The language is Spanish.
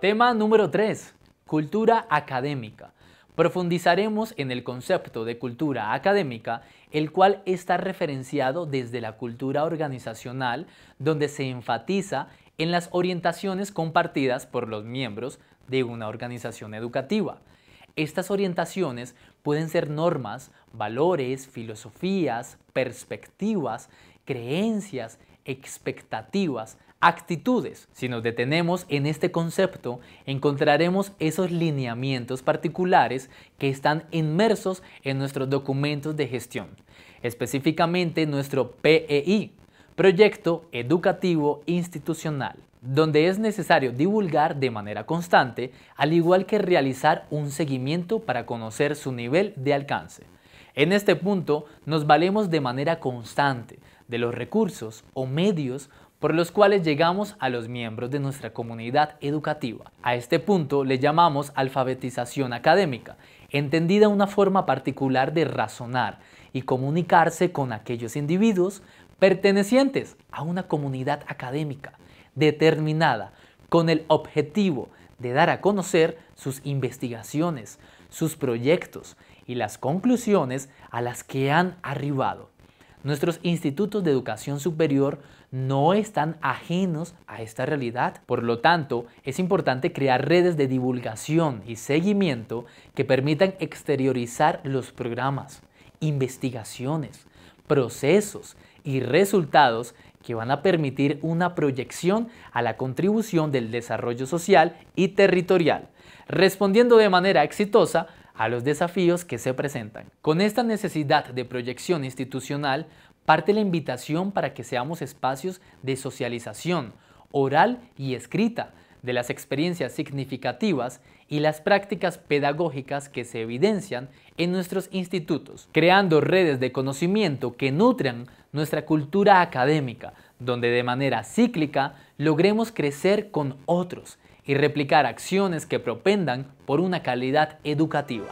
Tema número 3. Cultura académica. Profundizaremos en el concepto de cultura académica, el cual está referenciado desde la cultura organizacional, donde se enfatiza en las orientaciones compartidas por los miembros de una organización educativa. Estas orientaciones pueden ser normas, valores, filosofías, perspectivas, creencias, expectativas, actitudes. Si nos detenemos en este concepto, encontraremos esos lineamientos particulares que están inmersos en nuestros documentos de gestión, específicamente nuestro PEI, Proyecto Educativo Institucional donde es necesario divulgar de manera constante, al igual que realizar un seguimiento para conocer su nivel de alcance. En este punto nos valemos de manera constante de los recursos o medios por los cuales llegamos a los miembros de nuestra comunidad educativa. A este punto le llamamos alfabetización académica, entendida una forma particular de razonar y comunicarse con aquellos individuos pertenecientes a una comunidad académica determinada con el objetivo de dar a conocer sus investigaciones, sus proyectos y las conclusiones a las que han arribado. Nuestros institutos de educación superior no están ajenos a esta realidad. Por lo tanto, es importante crear redes de divulgación y seguimiento que permitan exteriorizar los programas, investigaciones, procesos y resultados que van a permitir una proyección a la contribución del desarrollo social y territorial, respondiendo de manera exitosa a los desafíos que se presentan. Con esta necesidad de proyección institucional parte la invitación para que seamos espacios de socialización oral y escrita de las experiencias significativas y las prácticas pedagógicas que se evidencian en nuestros institutos, creando redes de conocimiento que nutran nuestra cultura académica, donde de manera cíclica logremos crecer con otros y replicar acciones que propendan por una calidad educativa.